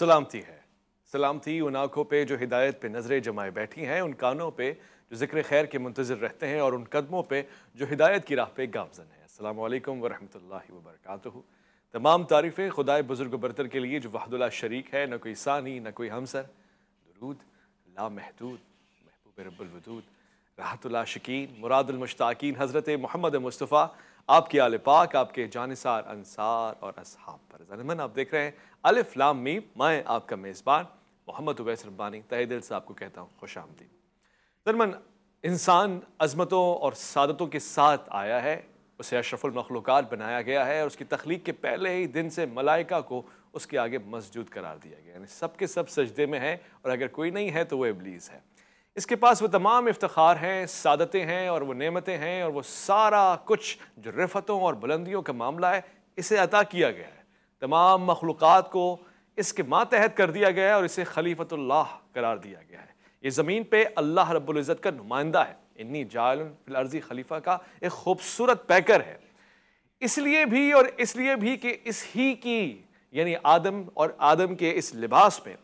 सलामती है सलामती उन आँखों पे जो हिदायत पे नज़रें जमाए बैठी हैं उन कानों पे जो जिक्र खैर के मुंतज़र रहते हैं और उन कदमों पे जो हिदायत की राह पे गामजन है अल्लाम वरहमल वबरक तमाम तारीफ़ें खुदाए बुज़ुर्ग बरतर के लिए जो वाहदुल्ला शरीक है न कोई सानी न कोई हमसर दरूद लामहदूद महबूब रबुलवदूद राहतुल्ला शकीन मुरादुलमश्ताकीन हज़रत महमद मुस्तफ़ा आपके आल पाक आपके जानसार अनसार और असहाब पर जनमन आप देख रहे हैं अलिफ लाम मी मैं आपका मेज़बान मोहम्मद उवैस रब्बानी तहे दिल से आपको कहता हूँ खुश आमदी दरमन इंसान अजमतों और सादतों के साथ आया है उसे अशरफुल मखलूक बनाया गया है और उसकी तख्लीक के पहले ही दिन से मलाइका को उसके आगे मस्जूद करार दिया गया यानी सबके सब सजदे में है और अगर कोई नहीं है तो वह इबलीस है इसके पास वो तमाम इफ्तार हैं सादतें हैं और वो नेमतें हैं और वो सारा कुछ जो रफतों और बुलंदियों का मामला है इसे अता किया गया है तमाम मखलूक़ को इसके मातहत कर दिया गया है और इसे खलीफतुल्लाह करार दिया गया है ये ज़मीन पर अल्लाह रब्ज़त का नुमाइंदा है इन्नी जाल फिलर्जी खलीफा का एक खूबसूरत पैकर है इसलिए भी और इसलिए भी कि इस ही की यानी आदम और आदम के इस लिबास में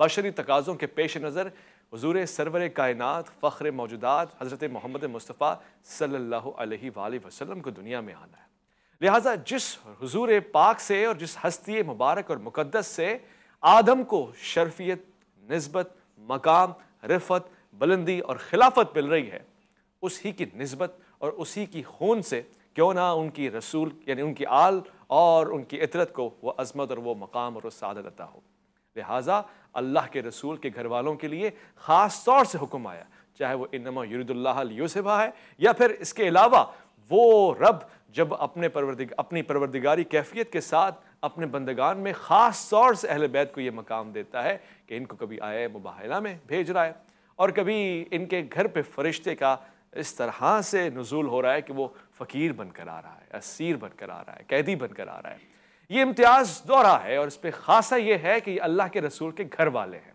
बशरी तकाज़ों के पेश नज़र हजूर सरवर कायनत फ़ख्र मौजूदा हज़रत मोहम्मद मुस्तफ़ा सल्ला वसम को दुनिया में आना है लिहाजा जिस हजूर पाक से और जिस हस्ती मुबारक और मुकदस से आदम को शर्फियत नस्बत मकाम रिफत बुलंदी और खिलाफत मिल रही है उसी की नस्बत और उसी की खून से क्यों ना उनकी रसूल यानी उनकी आल और उनकी इतरत को वह अजमत और वह मकाम और सादत अता हो लिहाजा अल्लाह के रसूल के घर वालों के लिए ख़ास तौर से हुक्म आया चाहे वह इनमा यूरदुल्लाह है या फिर इसके अलावा वो रब जब अपने परवरदिग अपनी परवरदिगारी कैफियत के साथ अपने बंदगान में ख़ास तौर से अहल बैत को ये मकाम देता है कि इनको कभी आए मुबाहला में भेज रहा है और कभी इनके घर पे फरिश्ते का इस तरह से नजूल हो रहा है कि वो फ़कीर बनकर आ रहा है असीर बनकर आ रहा है कैदी बनकर आ रहा है ये इम्तियाज़ दौरा है और इस पर ख़ासा ये है कि अल्लाह के रसूल के घर वाले हैं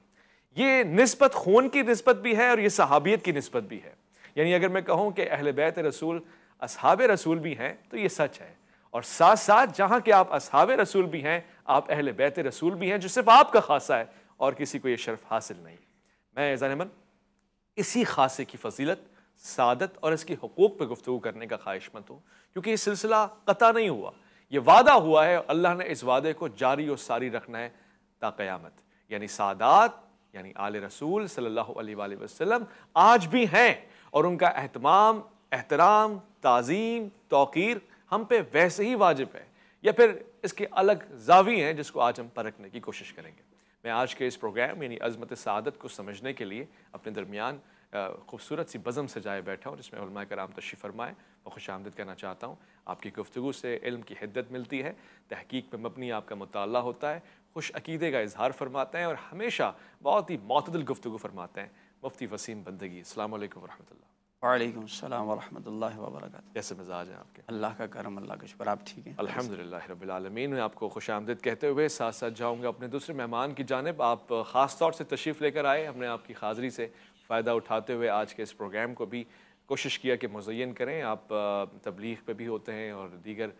ये नस्बत खून की नस्बत भी है और ये सहाबियत की नस्बत भी है यानी अगर मैं कहूँ कि अहल बैत रसूल असहाब रसूल भी हैं तो ये सच है और साथ साथ जहाँ के आप असहाब रसूल भी हैं आप अहल बैत रसूल भी हैं जो सिर्फ आपका खासा है और किसी को ये शर्फ हासिल नहीं मैं एजान अहमद इसी खासे की फजीलत सादत और इसके हकूक़ पर गुफ्तु करने का ख्वाहिशमंद हूँ क्योंकि ये सिलसिला कता नहीं हुआ ये वादा हुआ है अल्लाह ने इस वादे को जारी और सारी रखना है ताक़यामत यानी सादात यानी आल रसूल सल्लल्लाहु अलैहि वसल्लम आज भी हैं और उनका अहतमाम एहतराम तज़ीम तोकीर हम पे वैसे ही वाजिब है या फिर इसके अलग जावी हैं जिसको आज हम परखने की कोशिश करेंगे मैं आज के इस प्रोग्राम यानी अजमत सदत को समझने के लिए अपने दरमियान खूबसूरत सी बज़म सजाए बैठा हूँ जिसमें कराम तशी फरमाए और खुश आमद करना चाहता हूँ आपकी गुफ्तु से इल्म की हिद्दत मिलती है तहकीक पर मबनी आपका मुताल होता है खुश अकीदे का इजहार फरमाते हैं और हमेशा बहुत ही मतदल गुफ्तु फरमाते हैं मुफ्ती वसीम बंदगी अल्लाम वरहमल्ला वालेकुम अस्सलाम वरहमतुल्लाहि व कैसे मिजाज है आपके अल्लाह का करम अल्लाह का शुक्र आप ठीक है अल्हम्दुलिल्लाह रब्बिल आलमीन मैं आपको खुश आमदद कहते हुए साथ साथ जाऊंगा अपने दूसरे मेहमान की जानब आप ख़ास तौर से तशरीफ़ लेकर आए हमने आपकी हाजिरी से फ़ायदा उठाते हुए आज के इस प्रोग्राम को भी कोशिश किया कि मुजयन करें आप तबलीग पे भी होते हैं और दीगर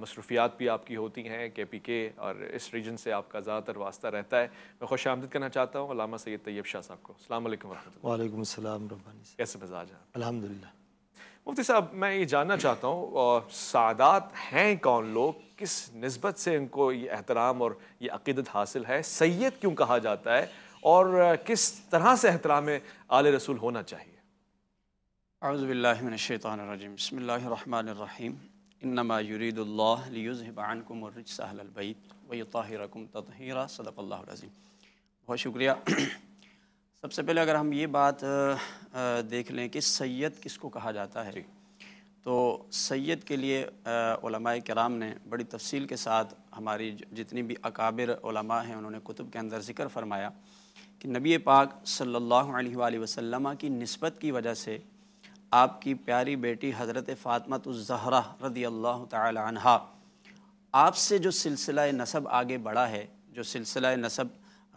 मसरूफियात भी आपकी होती हैं के पी के और इस रीजन से आपका ज़्यादातर वास्ता रहता है मैं खुश आमदीद करना चाहता हूँ लामा सैद तैयब शाह साहब को अल्लाम वालेकुम कैसे मजाज है अलहमदिल्ला मुफ्ती साहब मैं ये जानना चाहता हूँ और सादात हैं कौन लोग किस नस्बत से इनको ये एहतराम और ये अकीदत हासिल है सैद क्यों कहा जाता है और किस तरह से एहतराम आल रसूल होना चाहिए अज़बिल्लाशैतरजीम बसमीम बहुत शुक्रिया सबसे पहले अगर हम ये बात देख लें कि सैयद किसको कहा जाता है तो सैयद के लिए कराम ने बड़ी तफसील के साथ हमारी जितनी भी अकाबिर हैं उन्होंने कुतुब के अंदर ज़िक्र फरमाया कि नबी पाक सल्लल्लाहु की नस्बत की वजह से आपकी प्यारी बेटी हज़रत फ़ातमत ज़हरा रदी अल्लाह तहा आपसे जो सिलसिला नसब आगे बढ़ा है जो सिलसिला नसब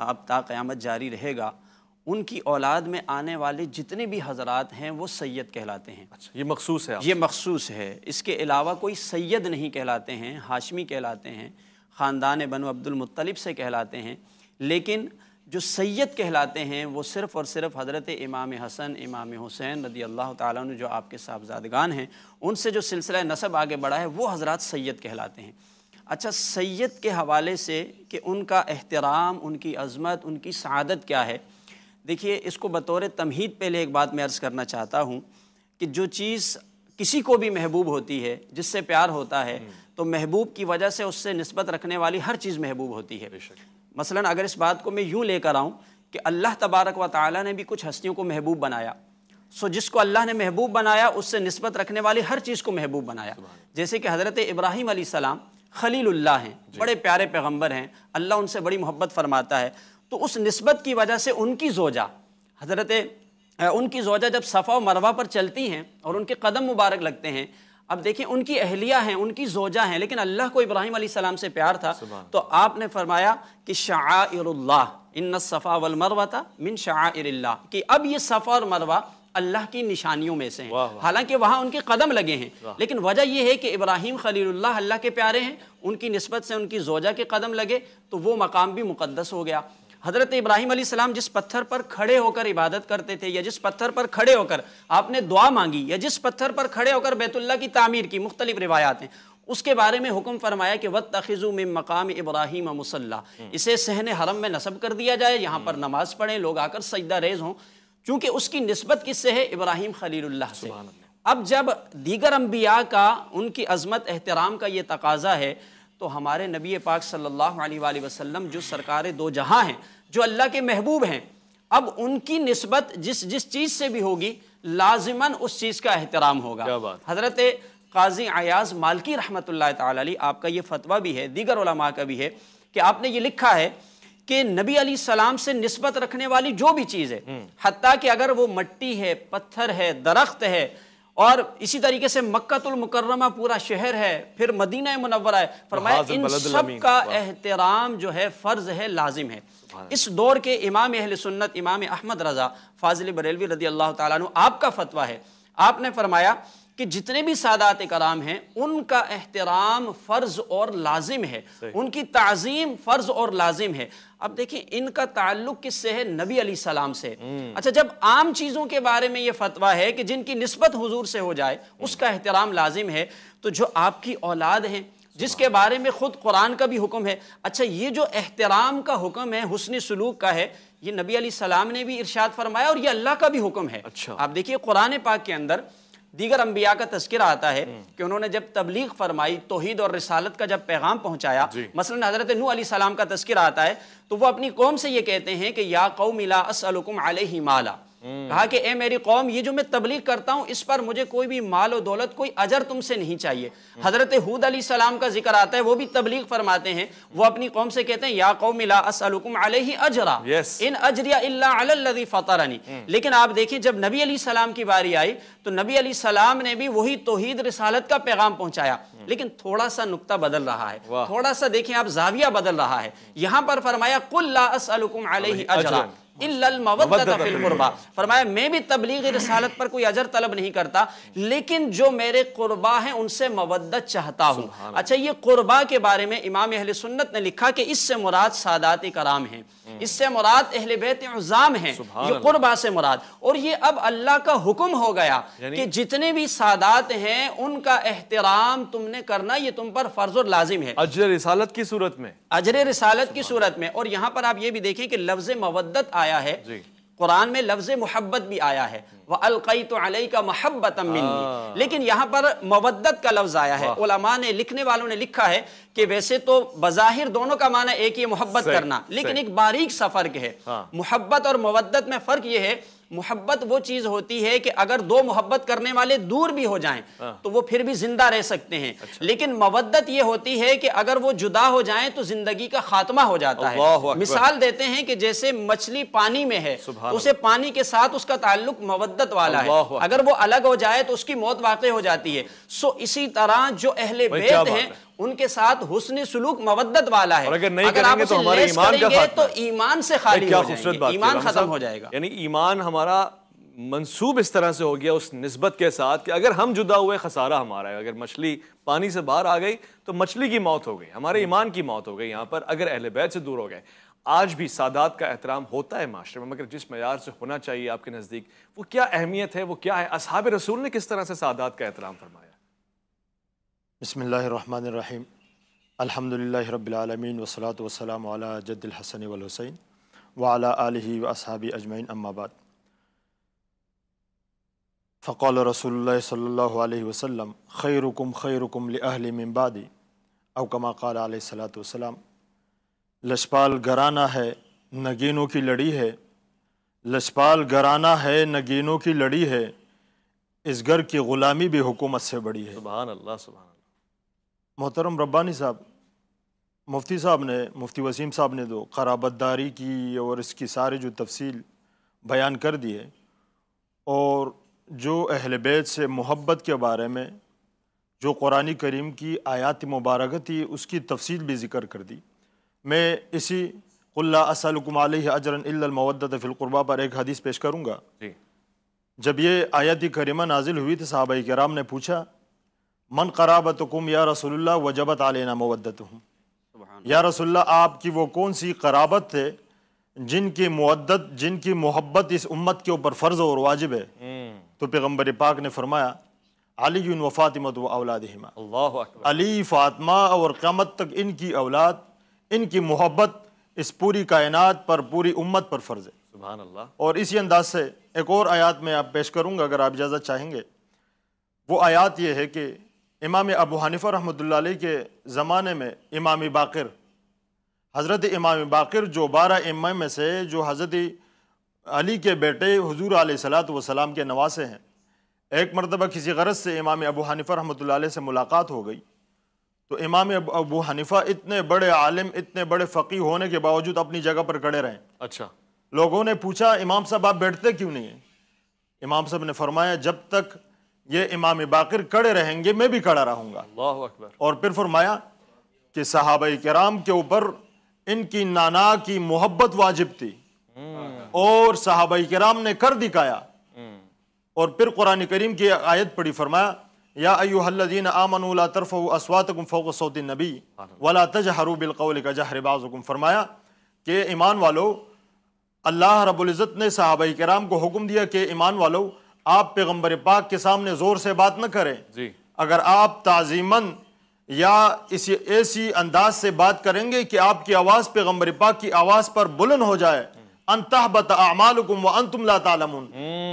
अब ता क़्यामत जारी रहेगा उनकी औलाद में आने वाले जितने भी हजरात हैं वो सैयद कहलाते हैं अच्छा ये मखसूस है ये मखसूस है इसके अलावा कोई सैयद नहीं कहलाते हैं हाशमी कहलाते हैं ख़ानदान बन अब्दुलमतलब से कहलाते हैं लेकिन जो सैयद कहलाते हैं वो सिर्फ़ और सिर्फ हज़रत इमाम हसन इमाम हुसैन रदी अल्लाह ताली जो आपके साहबजादगान हैं उनसे जो सिलसिला नसब आगे बढ़ा है वो हज़रत सैयद कहलाते हैं अच्छा सैयद के हवाले से कि उनका एहतराम उनकी अज़मत उनकी शहादत क्या है देखिए इसको बतौर तमहीद पहले एक बात मैं अर्ज़ करना चाहता हूँ कि जो चीज़ किसी को भी महबूब होती है जिससे प्यार होता है हम्म। तो महबूब की वजह से उससे नस्बत रखने वाली हर चीज़ महबूब होती है मसलन अगर इस बात को मैं यूँ लेकर आऊँ कि अल्लाह तबारक व ताली ने भी कुछ हस्तियों को महबूब बनाया सो जिसको अल्लाह ने महबूब बनाया उससे नस्बत रखने वाली हर चीज़ को महबूब बनाया जैसे कि हज़रत इब्राहिम सलाम खलील्ला हैं बड़े प्यारे पैगम्बर हैं अल्लाह उनसे बड़ी मोहब्बत फरमाता है तो उस नस्बत की वजह से उनकी जोजा हज़रत उनकी जोजा जब सफ़ा व मरवा पर चलती हैं और उनके कदम मुबारक लगते हैं अब देखें उनकी अहलिया हैं उनकी जोजा हैं लेकिन अल्लाह को इब्राहिम सलाम से प्यार था तो आपने फरमाया कि शाह इन सफ़ा वल मरवा था मिन शाह कि अब ये सफ़ा और मरवा अल्लाह की निशानियों में से हैं हालांकि वहाँ उनके कदम लगे हैं लेकिन वजह यह है कि इब्राहिम खलील अल्लाह के प्यारे हैं उनकी नस्बत से उनकी जोजा के कदम लगे तो वो मकाम भी मुकदस हो गया हज़रत इब्राहिम सलाम जिस पत्थर पर खड़े होकर इबादत करते थे या जिस पत्थर पर खड़े होकर आपने दुआ मांगी या जिस पत्थर पर खड़े होकर बैतुल्ला की तामीर की मुख्तलि रिवायात हैं उसके बारे में हुक्म फरमाया कि वत तखिज़ु में मकाम इब्राहिम मुसल्ला हम्म। इसे सहन हरम में नसब कर दिया जाए यहाँ पर हम्म। नमाज़ पढ़ें लोग आकर सजदा रेज हों चूँकि उसकी नस्बत किससे है इब्राहिम खलील से अब जब दीगर अम्बिया का उनकी अजमत एहतराम का ये तकाजा है तो हमारे नबी पाक सल्लल्लाहु अलैहि वसल्लम जो सरकार दो जहां हैं जो अल्लाह के महबूब हैं अब उनकी नस्बत जिस जिस चीज़ से भी होगी लाजमन उस चीज़ का एहतराम होगा हजरत काजी अयाज मालकी रहमत ताली आपका ये फतवा भी है दीगर उलमा का भी है कि आपने ये लिखा है कि नबी अली सलाम से नस्बत रखने वाली जो भी चीज़ है हम्म। हती कि अगर वो मट्टी है पत्थर है दरख्त है और इसी तरीके से मक्कतुल मुकर्रमा पूरा शहर है फिर मदीना मुनवरा है फरमाया इन सब का एहतराम जो है फ़र्ज है लाजिम है इस दौर के इमाम अहल सुन्नत इमाम अहमद रज़ा फाजिल बरेलवी रदी अल्लाह तु आपका फतवा है आपने फरमाया कि जितने भी सादात कराम हैं उनका एहतराम फ़र्ज और लाजिम है उनकी तज़ीम फ़र्ज और लाजिम है अब देखिए इनका ताल्लुक किससे है नबी सलाम से हम्म। अच्छा जब आम चीज़ों के बारे में ये फतवा है कि जिनकी नस्बत हुजूर से हो जाए हम्म। उसका एहतराम लाजिम है तो जो आपकी औलाद है जिसके बारे में ख़ुद कुरान का भी हुक्म है अच्छा ये जो एहतराम का हुक्म है हुसन सलूक का है ये नबी अली सलाम ने भी इर्शाद फरमाया और ये अल्लाह का भी हुक्म है अच्छा आप देखिए कुरान पाक के अंदर दीगर अंबिया का तस्करा आता है हम्म। कि उन्होंने जब तबलीग फरमाई तोहद और रिसालत का जब पैगाम पहुंचाया मसलन हजरत नू सलाम का तस्करा आता है तो वह अपनी कौम से ये कहते हैं कि या कौमिला मिला असलकुम आल माला हम्म। कहा कि ए मेरी कौम ये जो मैं तबलीग करता हूँ इस पर मुझे कोई भी माल और दौलत कोई अजर तुमसे नहीं चाहिए हम्म। हजरत हूद अली सलाम का जिक्र आता है वो भी तबलीग फरमाते हैं वो अपनी कौम से कहते हैं या कौम अजरा इन अजरिया फ़तरनी हम्म। लेकिन आप देखें जब नबी अली सलाम की बारी आई तो नबी अली सलाम ने भी वही तोहद रिसालत का पैगाम पहुंचाया लेकिन थोड़ा सा नुकता बदल रहा है थोड़ा सा देखें आप जाविया बदल रहा है यहाँ पर फरमाया कुल फरमाया मैं भी तबलीग रसालत पर कोई अजर तलब नहीं करता लेकिन जो मेरे कुर्बा हैं उनसे मवदत चाहता हूँ अच्छा ये कुर्बा के बारे में इमाम अहले सुन्नत ने लिखा कि इससे मुराद सादात कराम है हम्म। इससे मुराद अहले बेत उज़ाम है ये कुर्बा से मुराद और ये अब अल्लाह का हुक्म हो गया कि जितने भी सादात हैं उनका एहतराम तुमने तुमने करना ये तुम पर फर्ज और लाजिम है अजर रिसालत की सूरत में अजर रिसालत की सूरत में और यहाँ पर आप ये भी देखें कि लफ्ज मवदत आया है कुरान में लफ्ज मोहब्बत भी आया है वह अलकई तो अलई का मोहब्बत हाँ। लेकिन यहाँ पर मवदत का लफ्ज आया है उलमा ने लिखने वालों ने लिखा है कि वैसे तो बज़ाहिर दोनों का माना एक ही मोहब्बत करना लेकिन एक बारीक सा फर्क है हाँ। मोहब्बत और मवदत में फर्क यह है मोहब्बत वो चीज होती है कि अगर दो मोहब्बत करने वाले दूर भी हो जाएं हाँ। तो वो फिर भी जिंदा रह सकते हैं अच्छा। लेकिन मवद्दत ये होती है कि अगर वो जुदा हो जाएं तो जिंदगी का खात्मा हो जाता है मिसाल देते हैं कि जैसे मछली पानी में है तो उसे पानी के साथ उसका ताल्लुक मवद्दत वाला है अगर वो अलग हो जाए तो उसकी मौत वाकई हो जाती है सो इसी तरह जो अहले बेद हैं उनके साथ हुसन सलूक मवदत वाला है अगर नहीं अगर करेंगे तो हमारे ईमान का तो ईमान से खाली ईमान खत्म हो जाएगा यानी ईमान हमारा मंसूब इस तरह से हो गया उस नस्बत के साथ कि अगर हम जुदा हुए खसारा हमारा है अगर मछली पानी से बाहर आ गई तो मछली की मौत हो गई हमारे ईमान की मौत हो गई यहाँ पर अगर अहल बैत से दूर हो गए आज भी सादात का एहतराम होता है माशरे में मगर जिस मैार से होना चाहिए आपके नज़दीक वो क्या अहमियत है वो क्या है असहाब रसूल ने किस तरह से सादात का एहतराम फरमाया बसमीम् अल्हम्दुलिल्लाहि रब्बिल आलमीन वसलातु वसलाम अला जद्दिल हसन वल हुसैन व अला आलिहि अजमैन अम्माबाद फ़कल रसोल सल वसम अलैहि वसल्लम खैरुकुम खैरुकुम लिअहली मिन बादी औ कमा क़ाल अलैहि लशपाल घराना है नगीनों की लड़ी है लशपाल गराना है नगीनों की लड़ी है इस घर की ग़ुलामी भी हुकूमत से बड़ी है सुबहान अल्लाह सुबहान मोहतरम रब्बानी साहब मुफ्ती साहब ने मुफ्ती वसीम साहब ने तो खराबतदारी की और इसकी सारी जो तफसील बयान कर दी है और जो अहल बैत से मोहब्बत के बारे में जो कुरानी करीम की आयात मुबारक थी उसकी तफसील भी ज़िक्र कर दी मैं इसी कुल्ला असलकुम अजरमवदत फ़िलकुरबा पर एक हदीस पेश करूँगा जब ये आयात करीमा नाजिल हुई तो साहबा कराम ने पूछा मन कराबत कुम या रसोल्ला वजबत आलना मुद्दत हूँ या रसोल्ला आपकी वो कौन सी कराबत है जिनकी मुद्दत जिनकी मोहब्बत इस उम्मत के ऊपर फ़र्ज़ और वाजिब है हम्म। तो पैगम्बर पाक ने फरमाया अली व फ़ातिमत व औलादमा अली फातमा और क़्यामत तक इनकी औलाद इनकी मोहब्बत इस पूरी कायनात पर पूरी उम्मत पर फ़र्ज़ है और इसी अंदाज से एक और आयात में आप पेश करूँगा अगर आप इजाज़त चाहेंगे वो आयात ये है कि इमाम अबू हनीफ़ा रहमतुल्लाह के ज़माने में इमाम बाकर हज़रत इमाम बाकर जो बारह इमाम में से जो हज़रत अली के बेटे हजूर आलत वसलाम के नवासे हैं एक मरतबा किसी गरज से इमाम अबू हनीफ़ा रहमत से मुलाकात हो गई तो इमाम अबू हनीफ़ा इतने बड़े आलिम इतने बड़े फ़कीर होने के बावजूद अपनी जगह पर खड़े रहें अच्छा लोगों ने पूछा इमाम साहब आप बैठते क्यों नहीं इमाम साहब ने फरमाया जब तक ये इमाम बाकर कड़े रहेंगे मैं भी कड़ा रहूंगा अकबर और फिर फरमाया कि साहब कराम के ऊपर इनकी नाना की मोहब्बत वाजिब थी हम्म। और साहब कराम ने कर दिखाया हम्म। और फिर कुरान करीम की आयत पड़ी फरमाया या अयुहल्लिन आमन तरफ़ असवातकुम फ़ोक सौती नबी वला तजहरू बिलकौल जहरबाज़ुम फरमाया कि ईमान वालो अल्लाह रबुल्ज़त ने साहब कराम को हुक्म दिया कि ईमान वालो आप पैगम्बर पाक के सामने ज़ोर से बात न करें जी अगर आप ताजीमन या इसी ऐसी अंदाज से बात करेंगे कि आपकी आवाज़ पैगम्बर पाक की आवाज़ पर बुलंद हो जाए हम्म।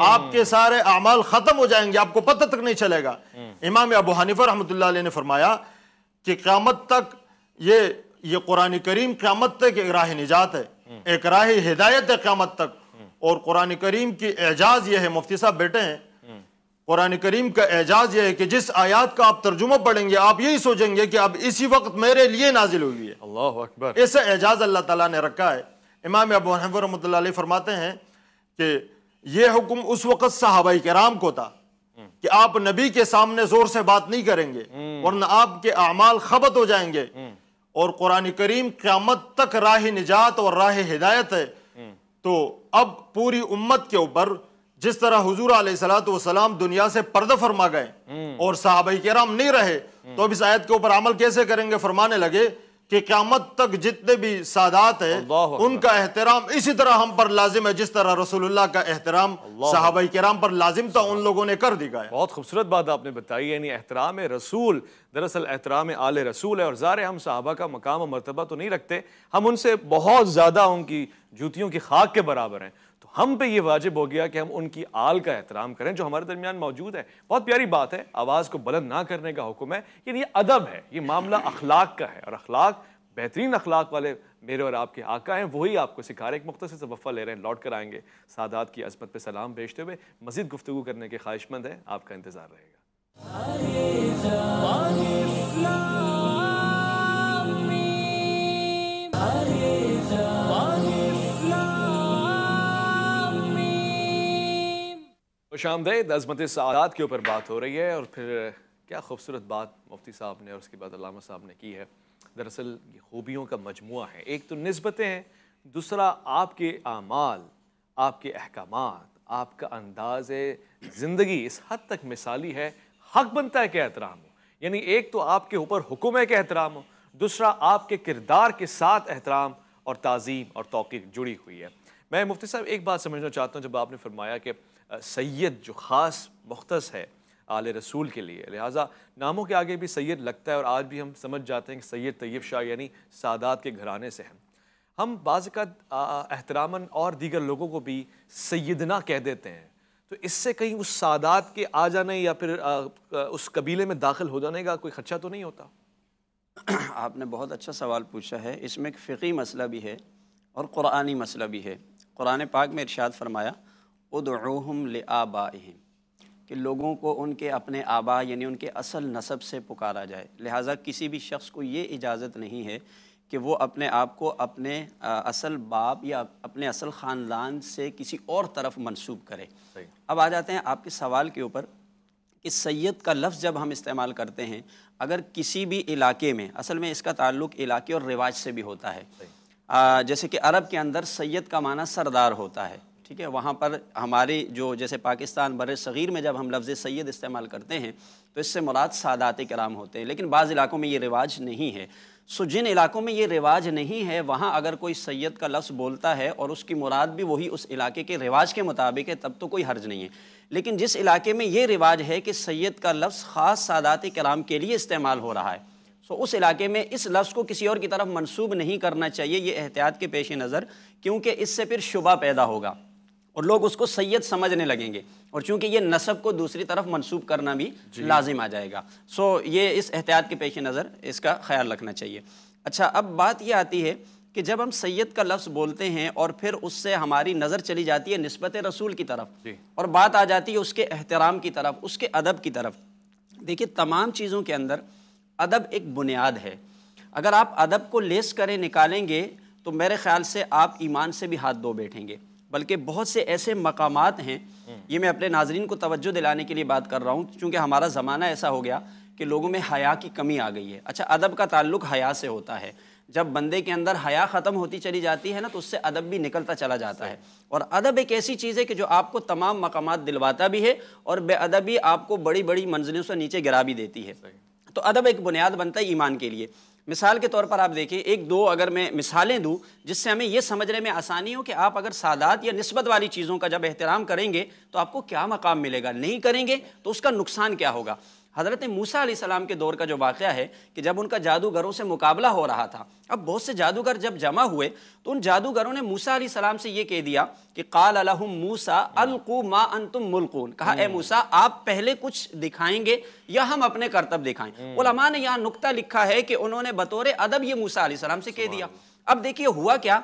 आपके सारे अमाल ख़त्म हो जाएंगे आपको पता तक नहीं चलेगा हम्म। इमाम अबू हनीफा रहमतुल्लाह ने फरमाया कि क़्यामत तक ये ये कुरान करीम क़्यामत तक एक राह निजात है हम्म। एक राह हिदायत है क़्यामत तक और कुरान करीम की एजाज़ यह है मुफ्ती साहब बेटे हैं हम्म। कुरान करीम का एजाज़ यह है कि जिस आयात का आप तर्जुमा पढ़ेंगे आप यही सोचेंगे कि अब इसी वक्त मेरे लिए नाजिल हुई है अल्लाह अकबर ऐसा एजाज़ अल्लाह तला ने रखा है इमाम अब हनफ फरमाते हैं कि यह हुक्म उस वक़्त साहबाई राम को था हम्म। कि आप नबी के सामने ज़ोर से बात नहीं करेंगे वरना हम्म। आपके अमाल खबत हो जाएंगे और कुरान करीम क़्यामत तक राह निजात और राह हिदायत है तो अब पूरी उम्मत के ऊपर जिस तरह हजूर सलाम दुनिया से पर्द फरमा गए हम्म। और साहब कराम नहीं रहे हम्म। तो अब इस आयत के ऊपर अमल कैसे करेंगे फरमाने लगे कि क्यामत तक जितने भी सादात है उनका एहतराम इसी तरह हम पर लाजिम है जिस तरह रसोल्ला का एहतराम साहबाई कराम पर लाजिम था उन लोगों ने कर दिया है बहुत खूबसूरत बात आपने बताई यानी एहतराम रसूल दरअसल एहतराम आल रसूल है और जार हम साहबा का मकाम और मरतबा तो नहीं रखते हम उनसे बहुत ज़्यादा उनकी जूतियों की खाक के बराबर हैं हम पे ये वाजिब हो गया कि हम उनकी आल का एहतराम करें जो हमारे दरमियान मौजूद है बहुत प्यारी बात है आवाज़ को बुलंद ना करने का हुक्म है कि ये अदब है ये मामला अखलाक का है और अखलाक बेहतरीन अखलाक वाले मेरे और आपके आका हैं वही आपको सिखा रहे एक मुख्तर से वफ़ा ले रहे हैं लौट कर आएंगे सादात की अजमत पर सलाम भेजते हुए मजीद गुफ्तु करने के ख्वाहिशमंद हैं आपका इंतज़ार रहेगा खुश आमदेद अजमत सादात के ऊपर बात हो रही है और फिर क्या खूबसूरत बात मुफ्ती साहब ने और उसके बाद अलामा साहब ने की है दरअसल ये खूबियों का मजमु है एक तो नस्बतें हैं दूसरा आपके आमाल आपके अहकाम आपका अंदाज ज़िंदगी इस हद तक मिसाली है हक बनता है कि एहतराम हो यानी एक तो आपके ऊपर हुक्म है कि एहतराम हो दूसरा आपके किरदार के साथ एहतराम और तज़ीम और तोक़ी जुड़ी हुई है मैं मुफ्ती साहब एक बात समझना चाहता हूँ जब आपने फरमाया कि सैद जो ख़ास मख्त है आल रसूल के लिए लिहाजा नामों के आगे भी सैद लगता है और आज भी हम समझ जाते हैं कि सैद तैयब शाह यानी सादात के घराने से हैं हम बाज़ा एहतरामन और दीगर लोगों को भी सैदना कह देते हैं तो इससे कहीं उस सादात के आ जाने या फिर आ, उस कबीले में दाखिल हो जाने का कोई खदशा तो नहीं होता आपने बहुत अच्छा सवाल पूछा है इसमें एक फ़िकी मसला भी है और क़ुरानी मसला भी है कुरान पाक में इरशाद फरमाया उदम ले आबा कि लोगों को उनके अपने आबा यानी उनके असल नसब से पुकारा जाए लिहाजा किसी भी शख्स को ये इजाज़त नहीं है कि वो अपने आप को अपने असल बाप या अपने असल ख़ानदान से किसी और तरफ मनसूब करें अब आ जाते हैं आपके सवाल के ऊपर कि सैयद का लफ्ज़ जब हम इस्तेमाल करते हैं अगर किसी भी इलाके में असल में इसका ताल्लुक इलाके और रिवाज से भी होता है आ, जैसे कि अरब के अंदर सैयद का माना सरदार होता है ठीक है वहाँ पर हमारे जो जैसे पाकिस्तान बर सग़ीर में जब हम लफ्ज़ सैद इस्तेमाल करते हैं तो इससे मुराद सादात कराम होते हैं लेकिन बाज़ इलाकों में ये रिवाज नहीं है सो जिन इलाकों में ये रिवाज नहीं है वहाँ अगर कोई सैयद का लफ्ज़ बोलता है और उसकी मुराद भी वही उस इलाके के रिवाज के मुताबिक है तब तो कोई हर्ज नहीं है लेकिन जिस इलाके में ये रिवाज है कि सैयद का लफ्ज़ ख़ास सादात कराम के लिए इस्तेमाल हो रहा है सो उस इलाके में इस लफ्ज़ को किसी और की तरफ मनसूब नहीं करना चाहिए ये एहतियात के पेश नज़र क्योंकि इससे फिर शुबा पैदा होगा और लोग उसको सैयद समझने लगेंगे और चूंकि ये नसब को दूसरी तरफ मनसूब करना भी लाजिम आ जाएगा सो ये इस एहतियात के पेश नज़र इसका ख्याल रखना चाहिए अच्छा अब बात यह आती है कि जब हम सैयद का लफ्ज़ बोलते हैं और फिर उससे हमारी नज़र चली जाती है नस्बत रसूल की तरफ और बात आ जाती है उसके एहतराम की तरफ उसके अदब की तरफ देखिए तमाम चीज़ों के अंदर अदब एक बुनियाद है अगर आप अदब को लेस करें निकालेंगे तो मेरे ख्याल से आप ईमान से भी हाथ धो बैठेंगे बल्कि बहुत से ऐसे मकाम हैं हम्म। ये मैं अपने नाजरन को तोज्जो दिलाने के लिए बात कर रहा हूँ चूँकि हमारा ज़माना ऐसा हो गया कि लोगों में हया की कमी आ गई है अच्छा अदब का ताल्लुक हया से होता है जब बंदे के अंदर हया ख़त्म होती चली जाती है ना तो उससे अदब भी निकलता चला जाता है और अदब एक ऐसी चीज़ है कि जो आपको तमाम मकाम दिलवाता भी है और बेअदबी आपको बड़ी बड़ी मंजिलों से नीचे गिरा भी देती है तो अदब एक बुनियाद बनता है ईमान के लिए मिसाल के तौर पर आप देखिए एक दो अगर मैं मिसालें दूँ जिससे हमें यह समझने में आसानी हो कि आप अगर सादात या नस्बत वाली चीज़ों का जब एहतराम करेंगे तो आपको क्या मकाम मिलेगा नहीं करेंगे तो उसका नुकसान क्या होगा हज़रत मूसा सलाम के दौर का जो वाक़ है कि जब उनका जादूगरों से मुकाबला हो रहा था अब बहुत से जादूगर जब जमा हुए तो उन जादूगरों ने मूसा सलाम से ये कह दिया कि काल अलहम मूसा अलकू मा अन तुम मुल्कून कहा ए हम्म। मूसा आप पहले कुछ दिखाएंगे या हम अपने करतब दिखाएं हम्म। उलमा ने यहाँ नुकता लिखा है कि उन्होंने बतौर अदब ये मूसा सलाम से कह दिया अब देखिए हुआ क्या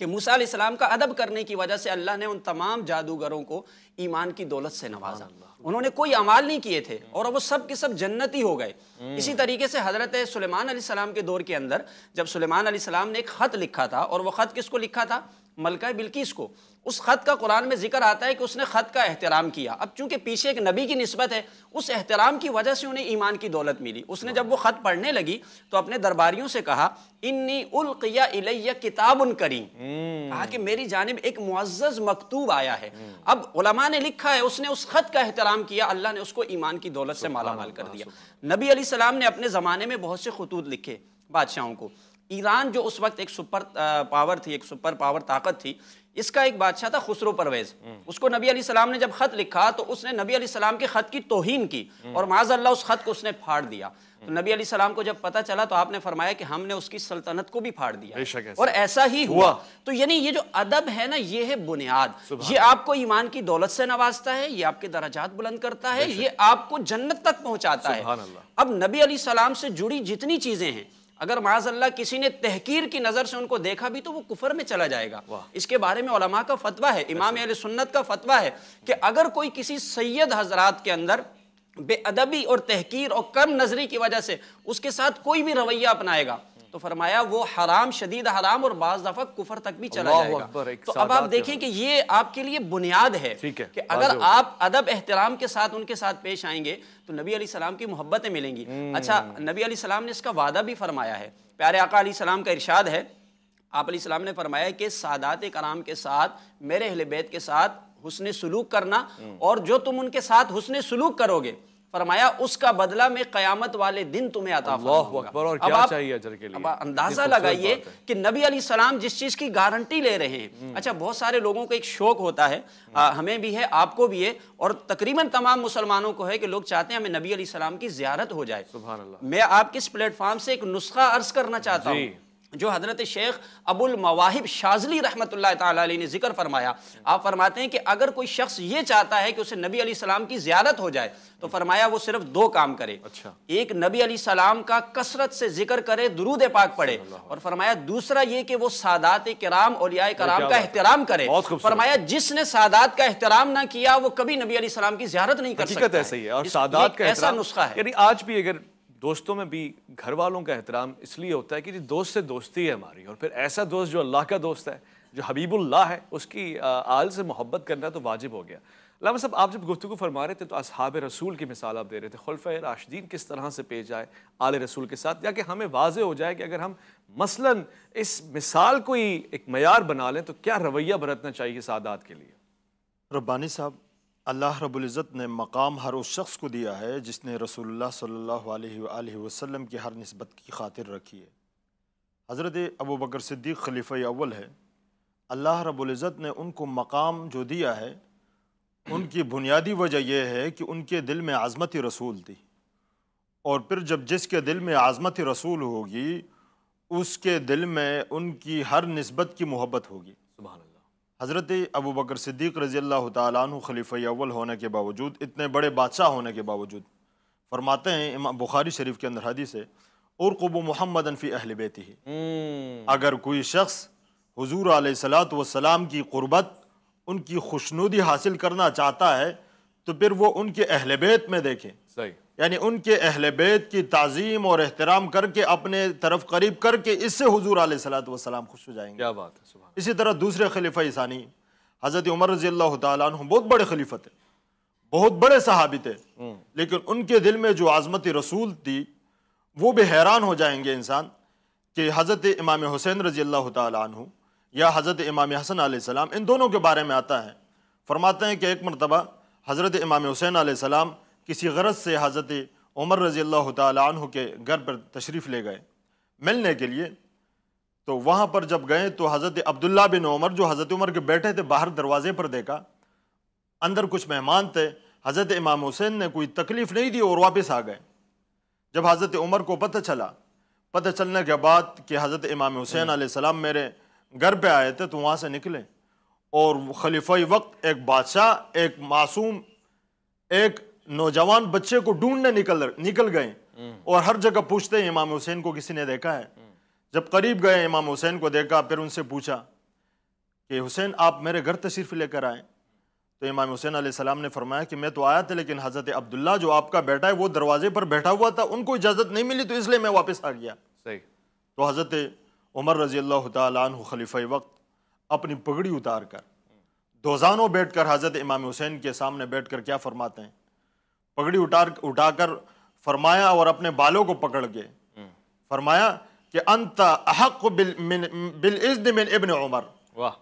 कि मूसा इस्लाम का अदब करने की वजह से अल्लाह ने उन तमाम जादूगरों को ईमान की दौलत से नवाजा उन्होंने कोई अमाल नहीं किए थे और वो सब के सब जन्नती हो गए हम्म। इसी तरीके से हज़रत सलेमान के दौर के अंदर जब सलेमान ने एक ख़त लिखा था और वह ख़त किसको लिखा था मलका बिल्किस को उस ख़त का कुरान में जिक्र आता है कि उसने ख़त का एहतराम किया अब चूंकि पीछे एक नबी की नस्बत है उस एहतराम की वजह से उन्हें ईमान की दौलत मिली उसने जब वो ख़त पढ़ने लगी तो अपने दरबारियों से कहा इन्नी उल्किया इलैया उन करी हम्म। कहा कि मेरी जानब एक मुआज़ मकतूब आया है अब उलमा ने लिखा है उसने उस ख़त का एहतराम किया अल्लाह ने उसको ईमान की दौलत से मालामाल कर दिया नबी सलाम ने अपने ज़माने में बहुत से खतूत लिखे बादशाहों को ईरान जो उस वक्त एक सुपर पावर थी एक सुपर पावर ताकत थी इसका एक बादशाह था खुसरो परवेज हम्म। उसको नबी अली सलाम ने जब खत लिखा तो उसने नबी अली सलाम के खत की तोहिन की हम्म। और अल्लाह उस खत को उसने फाड़ दिया हम्म। तो नबी अली सलाम को जब पता चला तो आपने फरमाया कि हमने उसकी सल्तनत को भी फाड़ दिया और ऐसा ही हुआ, हुआ। तो यानी ये जो अदब है ना ये है बुनियाद ये आपको ईमान की दौलत से नवाजता है ये आपके दराजात बुलंद करता है ये आपको जन्नत तक पहुंचाता है अब नबी अली सलाम से जुड़ी जितनी चीजें हैं अगर माजल्ला किसी ने तहकीर की नज़र से उनको देखा भी तो वो कुफर में चला जाएगा इसके बारे में ओलमा का फतवा है अच्छा। इमाम अल सुन्नत का फतवा है कि अगर कोई किसी सैयद हजरात के अंदर बेअदबी और तहकीर और कम नज़री की वजह से उसके साथ कोई भी रवैया अपनाएगा तो फरमाया वो हराम शदीद हराम और बाज दफा कुफर तक भी चला जाएगा तो अब आप देखें कि ये आपके लिए बुनियाद है है कि अगर आप अदब एहतराम के साथ उनके साथ पेश आएंगे तो नबी अली सलाम की मोहब्बतें मिलेंगी हम्म। अच्छा नबी अली सलाम ने इसका वादा भी फरमाया है प्यारे आका अली सलाम का इरशाद है आप अली सलाम ने फरमाया कि सादात कराम के साथ मेरे अहल बैत के साथ हुसन सलूक करना हम्म। और जो तुम उनके साथ हुसन सलूक करोगे फरमाया उसका बदला में कयामत वाले दिन तुम्हें आता और क्या चाहिए अजर के लिए अब अंदाजा लगाइए कि नबी अली सलाम जिस चीज की गारंटी ले रहे हैं हम्म। अच्छा बहुत सारे लोगों को एक शौक होता है हम्म। आ, हमें भी है आपको भी है और तकरीबन तमाम मुसलमानों को है कि लोग चाहते हैं हमें नबी अली सलाम की जियारत हो जाए मैं आपके इस प्लेटफॉर्म से एक नुस्खा अर्ज करना चाहता हूँ जो हज़रत शेख अबुल मवाहिब शाजली रहमत ताली ने जिक्र फरमाया आप फरमाते हैं कि अगर कोई शख्स ये चाहता है कि उसे नबी अली सलाम की ज्यारत हो जाए तो फरमाया वो सिर्फ दो काम करे अच्छा एक नबी अली सलाम का कसरत से जिक्र करे दरूद पाक पढ़े और फरमाया दूसरा ये कि वो सादात कराम और औलिया कराम का एहतराम करे फरमाया जिसने सादात का एहतराम ना किया वो कभी नबी अली सलाम की ज्यारत नहीं कर सकता ऐसा नुस्खा है आज भी अगर दोस्तों में भी घर वालों का एहतराम इसलिए होता है कि जी दोस्त से दोस्ती है हमारी और फिर ऐसा दोस्त जो अल्लाह का दोस्त है जो हबीबुल्ला है उसकी आल से मोहब्बत करना तो वाजिब हो गया लामा साहब आप जब गुफ्तु फरमा रहे थे तो असहाब रसूल की मिसाल आप दे रहे थे खुलफ राशदीन किस तरह से पे जाए आल रसूल के साथ या कि हमें वाज हो जाए कि अगर हम मसलन इस मिसाल को ही एक मैार बना लें तो क्या रवैया बरतना चाहिए सादात के लिए रब्बानी साहब अल्लाह रबुल्ज़त ने मकाम हर उस शख्स को दिया है जिसने रसोल्ला सल्ला वसम की हर नस्बत की खातिर रखी है हज़रत अबू बकर सिद्दीक खलीफ़ अव्वल है अल्लाह रबुल्ज़त ने उनको मकाम जो दिया है उनकी बुनियादी वजह यह है कि उनके दिल में आज़मत रसूल थी और फिर जब जिसके दिल में आज़मत रसूल होगी उसके दिल में उनकी हर नस्बत की मोहब्बत होगी सुबह हज़रत अबू बकर सिद्दीक रज़ी अल्लाह तु खलीफ़ अव्वल होने के बावजूद इतने बड़े बादशाह होने के बावजूद फरमाते हैं इमाम बुखारी शरीफ के अंदर हदीस है और कब मोहम्मद अनफ़ी अहल बेती ही हम्म। अगर कोई शख्स हजूर आलत वसलाम की क़ुरबत उनकी खुशनुदी हासिल करना चाहता है तो फिर वो उनके अहल बेत में देखें सही यानी उनके अहल बैत की तज़ीम और एहतराम करके अपने तरफ करीब करके इससे हजूर आसलाम खुश हो जाएंगे क्या बात है इसी तरह दूसरे खलीफा ईसानी हज़रत उमर रजी अल्लाह बहुत बड़े खलीफा थे बहुत बड़े सहाबी थे हम्म। लेकिन उनके दिल में जो आज़मत रसूल थी वो भी हैरान हो जाएंगे इंसान कि हज़रत इमाम हुसैन रजी अल्लाह तु या हज़रत इमाम हसन सलाम इन दोनों के बारे में आता है फरमाते हैं कि एक मरतबा हज़रत इमाम हुसैन सलाम किसी गरज से हज़रत उमर रज़ी अल्लाह तु के घर पर तशरीफ़ ले गए मिलने के लिए तो वहाँ पर जब गए तो हज़रत अब्दुल्ला बिन उमर जो हज़रत उमर के बैठे थे बाहर दरवाजे पर देखा अंदर कुछ मेहमान थे हज़रत इमाम हुसैन ने कोई तकलीफ़ नहीं दी और वापस आ गए जब हज़रत उमर को पता चला पता चलने के बाद कि हज़रत इमाम हुसैन हम्म। सलाम मेरे घर पर आए थे तो वहाँ से निकले और खलीफा वक्त एक बादशाह एक मासूम एक नौजवान बच्चे को ढूंढने निकल निकल गए हम्म। और हर जगह पूछते हैं इमाम हुसैन को किसी ने देखा है हम्म। जब करीब गए इमाम हुसैन को देखा फिर उनसे पूछा कि हुसैन आप मेरे घर तशरीफ़ लेकर आए तो इमाम हुसैन सलाम ने फरमाया कि मैं तो आया था लेकिन हज़रत अब्दुल्ला जो आपका बेटा है वो दरवाजे पर बैठा हुआ था उनको इजाज़त नहीं मिली तो इसलिए मैं वापस आ गया सही तो हज़रत उमर रजी अल्लाह तु वक्त अपनी पगड़ी उतार कर हम्म। दोजानों बैठ कर हज़रत इमाम हुसैन के सामने बैठ कर क्या फरमाते हैं पगड़ी उठा उठाकर फरमाया और अपने बालों को पकड़ के फरमाया कि अंत अहक बिल, बिल इज्द मिन इबन उमर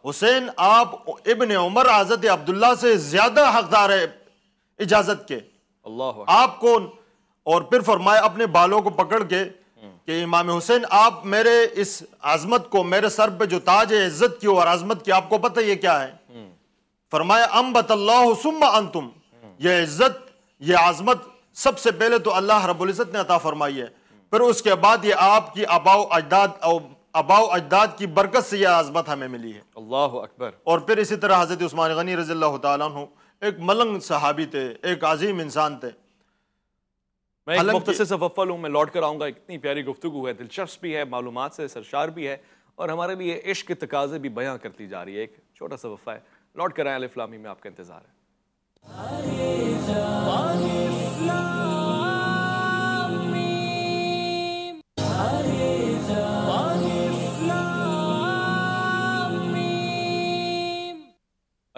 हुसैन आप इबन उमर आजत अब्दुल्ला से ज्यादा हकदार है इजाजत के अल्लाह आप कौन और फिर फरमाया अपने बालों को पकड़ के कि इमाम हुसैन आप मेरे इस आजमत को मेरे सर पे जो ताज है इज्जत की और आजमत की आपको पता ये क्या है हम्म। फरमाया अम सुम्मा अंतुम यह इज्जत ये आज़मत सबसे पहले तो अल्लाह रबुल्ज़त ने अता फरमाई है फिर उसके बाद ये आपकी अबाव अजदाद अबाव अजदाद की बरकत से यह आज़मत हमें मिली है अल्लाह अकबर और फिर इसी तरह हज़रत उस्मान गनी रज़ी तु एक मलंग सहाबी थे एक अजीम इंसान थे मैं एक मुख्तर से वफल हूँ मैं लौट कर आऊँगा इतनी प्यारी गुफ्तु है दिलचस्प भी है मालूम से सरशार भी है और हमारे लिए इश्क के तकाजे भी बयाँ करती जा रही है एक छोटा सा वफा है लौट कर आए अलफ़लामी में आपका इंतज़ार है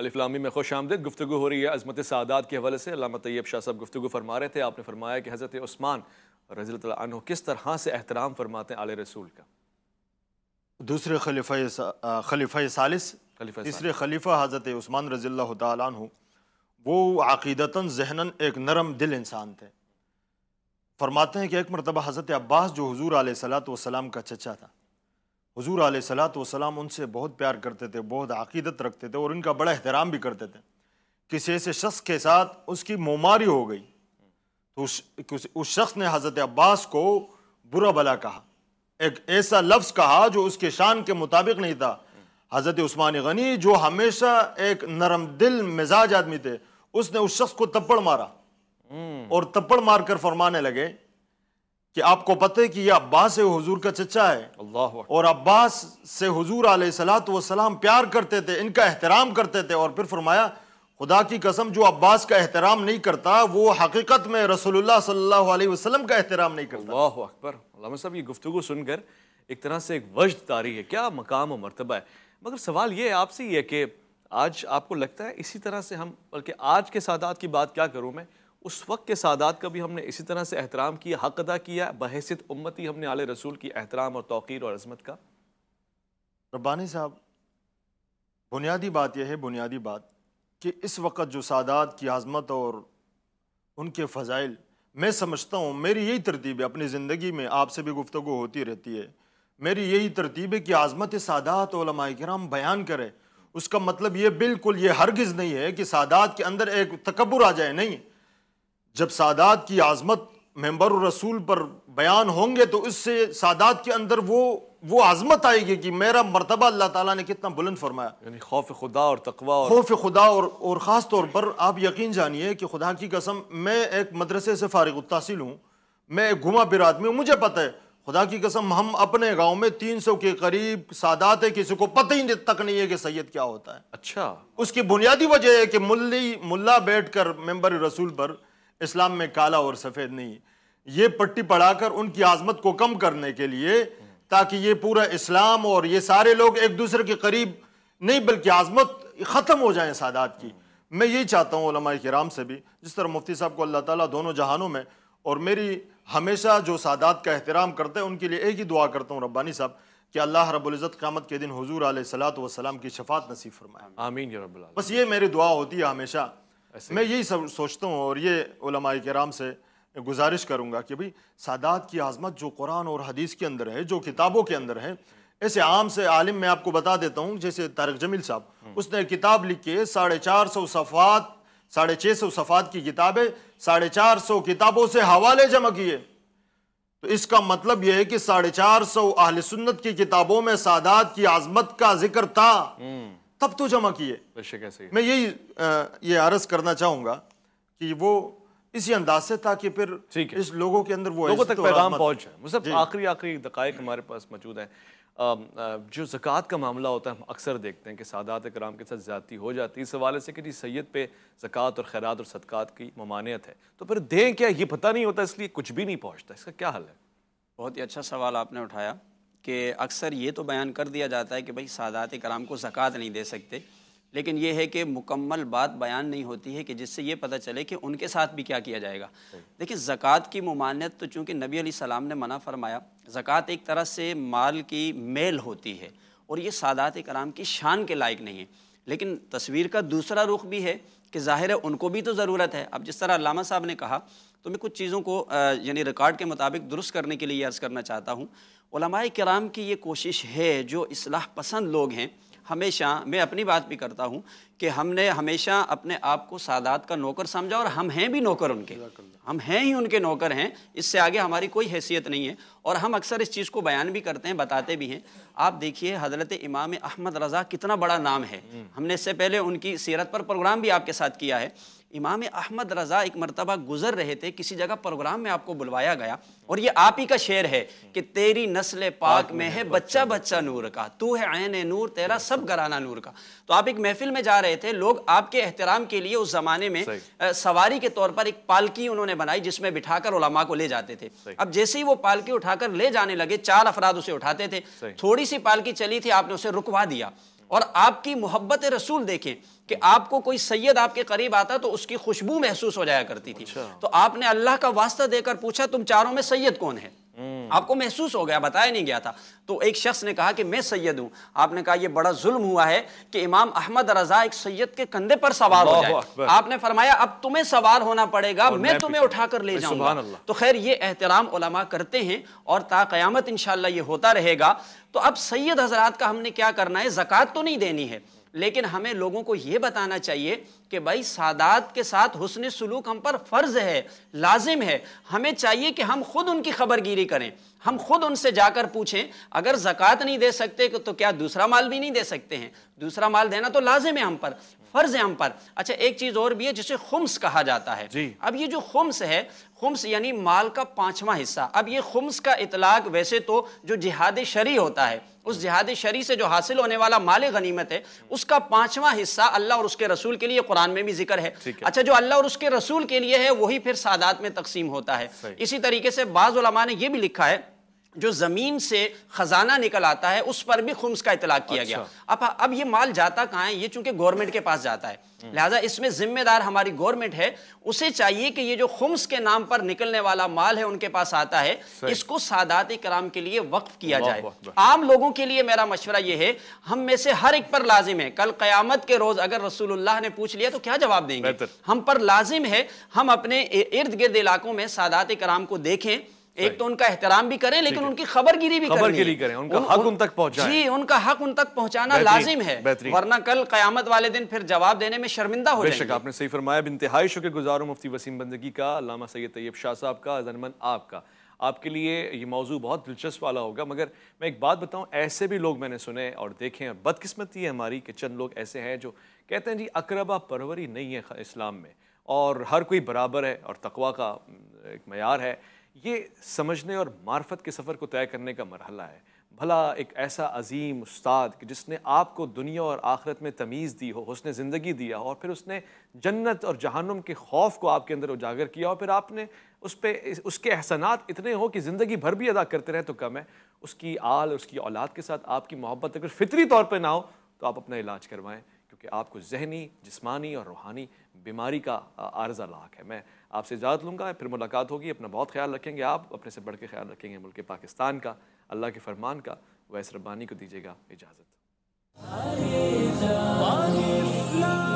अलिफ्लामी में खुश आमदेद गुफ्तु हो रही है अजमत सादात के हवाले से अलामा तैयब शाह साहब गुफ्तु फरमा रहे थे आपने फरमाया कि हज़रत उस्मान रजील तन किस तरह से एहतराम फरमाते हैं आल रसूल का दूसरे खलीफा खलीफा सालिस तीसरे खलीफा हज़रत उस्मान रजील तन वो अकीदता जहनन एक नरम दिल इंसान थे फरमाते हैं कि एक मरतबा हज़रत अब्बास जो हजूर आल सलात वसलाम का चचा था हजूर आलतम उनसे बहुत प्यार करते थे बहुत अकीदत रखते थे और उनका बड़ा एहतराम भी करते थे किसी ऐसे शख्स के साथ उसकी मोमारी हो गई तो उस उस शख्स ने हज़रत अब्बास को बुरा भला कहा एक ऐसा लफ्ज़ कहा जो उसके शान के मुताबिक नहीं था हज़रत उस्मान गनी जो हमेशा एक नरम दिल मिजाज आदमी थे उसने उस शख्स को तप्पड़ मारा हम्म। और तप्पड़ मारकर फरमाने लगे कि आपको पता है कि यह अब्बास है हुजूर का चचा है अल्लाह और अब्बास से हुजूर सलात वसलाम प्यार करते थे इनका एहतराम करते थे और फिर फरमाया खुदा की कसम जो अब्बास का एहतराम नहीं करता वो हकीकत में रसोल्ला सल्लल्लाहु अलैहि वसल्लम का एहतराम नहीं करता अल्लाह अकबर साहब ये गुफ्तु सुनकर एक तरह से एक वजद तारी है क्या मकाम और मरतबा है मगर सवाल ये आपसे ये कि आज आपको लगता है इसी तरह से हम बल्कि आज के सादात की बात क्या करूँ मैं उस वक्त के सादात का भी हमने इसी तरह से एहतराम किया हक अदा किया बहसित उम्मती हमने आले रसूल की एहतराम और तोक़ीर और अजमत का रब्बानी साहब बुनियादी बात यह है बुनियादी बात कि इस वक्त जो सादात की आज़मत और उनके फ़जाइल मैं समझता हूँ मेरी यही तरतीब है अपनी ज़िंदगी में आपसे भी गुफ्तु होती रहती है मेरी यही तरतीब है कि आज़मत सादात कराम बयान करें उसका मतलब ये बिल्कुल ये हरगिज़ नहीं है कि सादात के अंदर एक तकबर आ जाए नहीं जब सादात की आज़मत मेम्बर रसूल पर बयान होंगे तो इससे सादात के अंदर वो वो आज़मत आएगी कि मेरा मरतबा अल्लाह ताला ने कितना बुलंद फरमाया यानी खौफ खुदा और तकवा और खौफ खुदा और और ख़ास तौर पर आप यकीन जानिए कि खुदा की कसम मैं एक मदरसे से फ़ारग तहसील हूँ मैं एक घुमा फिर आदमी हूँ मुझे पता है खुदा की कसम हम अपने गांव में 300 के करीब सादात है किसी को पता ही तक नहीं है कि सैयद क्या होता है अच्छा उसकी बुनियादी वजह है कि मुल्ली मुल्ला बैठ कर मेम्बर रसूल पर इस्लाम में काला और सफ़ेद नहीं ये पट्टी पढ़ाकर उनकी आजमत को कम करने के लिए ताकि ये पूरा इस्लाम और ये सारे लोग एक दूसरे के करीब नहीं बल्कि आजमत ख़त्म हो जाए सादात की मैं यही चाहता हूँ कराम से भी जिस तरह मुफ्ती साहब को अल्लाह ताला दोनों जहानों में और मेरी हमेशा जो सादात का एहतराम करते हैं उनके लिए एक ही दुआ करता हूँ रब्बानी साहब कि अल्लाह रबुल्ज़त क़्यामत के दिन हजूर सलात वसलाम की शफात नसीब फरमाए आमीन बस ये मेरी दुआ होती है हमेशा मैं यही सोचता हूँ और ये कराम से गुजारिश करूँगा कि भाई सादात की आज़मत जो कुरान और हदीस के अंदर है जो किताबों के अंदर है ऐसे आम से आलिम मैं आपको बता देता हूँ जैसे तारक जमील साहब हम्म। उसने किताब लिख के साढ़े चार सौ सफ़ात साढ़े छः सौ सफ़ात की किताबें साढ़े चार सौ किताबों से हवाले जमा किए तो इसका मतलब यह है कि साढ़े चार सौ अहल सुन्नत की किताबों में सादात की आज़मत का जिक्र था हम्म। तब तो जमा किए मैं यही ये आरस करना चाहूँगा कि वो इसी अंदाज से ताकि फिर ठीक है इस लोगों के अंदर वो लोगों तक तो पैगाम पहुंच जाए मुझे आखिरी आखिरी दकायक हमारे पास मौजूद है जो जक़ात का मामला होता है हम अक्सर देखते हैं कि सादात कराम के साथ ज़्यादा हो जाती है इस हवाले से कि जी सैद पे ज़क़़त और खैरात और सदक़ात की ममानियत है तो फिर दें क्या ये पता नहीं होता इसलिए कुछ भी नहीं पहुँचता इसका क्या हल है बहुत ही अच्छा सवाल आपने उठाया कि अक्सर ये तो बयान कर दिया जाता है कि भाई सादात कराम को ज़क़़त नहीं दे सकते लेकिन ये है कि मुकम्मल बात बयान नहीं होती है कि जिससे ये पता चले कि उनके साथ भी क्या किया जाएगा देखिए ज़क़़त की ममानियत तो चूँकि नबी सलाम ने मना फरमाया ज़क़़त एक तरह से माल की मेल होती है और ये सादात कराम की शान के लायक नहीं है लेकिन तस्वीर का दूसरा रुख भी है कि ज़ाहिर है उनको भी तो ज़रूरत है अब जिस तरह अलामा साहब ने कहा तो मैं कुछ चीज़ों को यानी रिकॉर्ड के मुताबिक दुरुस्त करने के लिए अर्ज़ करना चाहता हूँ कराम की ये कोशिश है जो इसलाह पसंद लोग हैं हमेशा मैं अपनी बात भी करता हूँ कि हमने हमेशा अपने आप को सादात का नौकर समझा और हम हैं भी नौकर उनके हम हैं ही उनके नौकर हैं इससे आगे हमारी कोई हैसियत नहीं है और हम अक्सर इस चीज़ को बयान भी करते हैं बताते भी हैं आप देखिए हज़रत इमाम अहमद रज़ा कितना बड़ा नाम है हमने इससे पहले उनकी सीरत पर प्रोग्राम भी आपके साथ किया है इमाम अहमद रज़ा एक मरतबा गुजर रहे थे किसी जगह प्रोग्राम में आपको बुलवाया गया और ये आप ही का शेर है कि तेरी नस्ल पाक पाक में है बच्चा बच्चा नूर का तू है आयन नूर तेरा सब घराना नूर का तो आप एक महफिल में जा रहे थे लोग आपके एहतराम के लिए उस ज़माने में सवारी के तौर पर एक पालकी उन्होंने बनाई जिसमें बिठाकर उलमा को ले जाते थे अब जैसे ही वो पालकी उठाकर ले जाने लगे चार अफराद उसे उठाते थे थोड़ी सी पालकी चली थी आपने उसे रुकवा दिया और आपकी मोहब्बत रसूल देखें कि आपको कोई सैयद आपके करीब आता तो उसकी खुशबू महसूस हो जाया करती थी अच्छा। तो आपने अल्लाह का वास्ता देकर पूछा तुम चारों में सैयद कौन है हम्म। आपको महसूस हो गया बताया नहीं गया था तो एक शख्स ने कहा कि मैं सैयद हूं आपने कहा यह बड़ा जुल्म हुआ है कि इमाम अहमद रजा एक सैयद के कंधे पर सवार हो जाए आपने फरमाया अब तुम्हें सवार होना पड़ेगा मैं तुम्हें उठाकर ले जाऊंगा तो खैर ये एहतराम करते हैं और ताकयामत इंशाल्लाह ये होता रहेगा तो अब सैयद हजरात का हमने क्या करना है जक़ात तो नहीं देनी है लेकिन हमें लोगों को यह बताना चाहिए कि भाई सादात के साथ हुसन सलूक हम पर फ़र्ज़ है लाजिम है हमें चाहिए कि हम खुद उनकी खबरगिरी करें हम खुद उनसे जाकर पूछें अगर जक़ात नहीं दे सकते तो क्या दूसरा माल भी नहीं दे सकते हैं दूसरा माल देना तो लाजिम है हम पर फर्ज है हम पर अच्छा एक चीज और भी है जिसे खुम्स कहा जाता है अब ये जो खुम्स है खुम्स यानी माल का पांचवा हिस्सा अब ये खुम्स का इतलाक वैसे तो जो जिहाद शरी होता है उस जिहाद शरी से जो हासिल होने वाला माल गनीमत है उसका पांचवा हिस्सा अल्लाह और उसके रसूल के लिए कुरान में भी जिक्र है अच्छा जो अल्लाह और उसके रसूल के लिए है वही फिर सादात में तकसीम होता है इसी तरीके से बाज़ ने यह भी लिखा है जो ज़मीन से ख़जाना निकल आता है उस पर भी खुम्स का इतलाक किया अच्छा। गया अब अब ये माल जाता कहाँ है ये चूंकि गवर्नमेंट के पास जाता है लिहाजा इसमें जिम्मेदार हमारी गवर्नमेंट है उसे चाहिए कि ये जो खुम्स के नाम पर निकलने वाला माल है उनके पास आता है इसको सादात कराम के लिए वक्फ किया जाए आम लोगों के लिए मेरा मशवरा यह है हम में से हर एक पर लाजिम है कल क़यामत के रोज़ अगर रसूलुल्लाह ने पूछ लिया तो क्या जवाब देंगे हम पर लाजिम है हम अपने इर्द गिर्द इलाकों में सादात कराम को देखें एक तो उनका एहतराम भी करें लेकिन उनकी खबरगिरी भी गिरी करें उनका उन, हक उन तक जी उनका हक उन तक पहुंचाना लाजिम है वरना कल कयामत वाले दिन फिर जवाब देने में शर्मिंदा हो जाएंगे आपने सही फरमाया इंतहाई शुक्र मुफ्ती वसीम बंदगी का लामा सैद तैयब शाह साहब का जनमन आपका आपके लिए ये मौजू बहुत दिलचस्प वाला होगा मगर मैं एक बात बताऊं ऐसे भी लोग मैंने सुने और देखे हैं बदकिस्मती है हमारी कि चंद लोग ऐसे हैं जो कहते हैं जी अकरबा परवरी नहीं है इस्लाम में और हर कोई बराबर है और तकवा का एक मैार है ये समझने और मार्फत के सफ़र को तय करने का मरहला है भला एक ऐसा अजीम उस्ताद कि जिसने आपको दुनिया और आखरत में तमीज़ दी हो उसने ज़िंदगी दिया हो और फिर उसने जन्नत और जहन्नम के खौफ को आपके अंदर उजागर किया और फिर आपने उस पर उसके एहसानात इतने हों कि ज़िंदगी भर भी अदा करते रहें तो कम है उसकी आल उसकी औलाद के साथ आपकी मोहब्बत अगर फितरी तौर पर ना हो तो आप अपना इलाज करवाएँ क्योंकि आपको जहनी जिसमानी और रूहानी बीमारी का आर्जा लाक है मैं आपसे इजाज़त लूँगा फिर मुलाकात होगी अपना बहुत ख्याल रखेंगे आप अपने से बढ़ के ख्याल रखेंगे मुल्क पाकिस्तान का अल्लाह के फरमान का वैस रब्बानी को दीजिएगा इजाज़त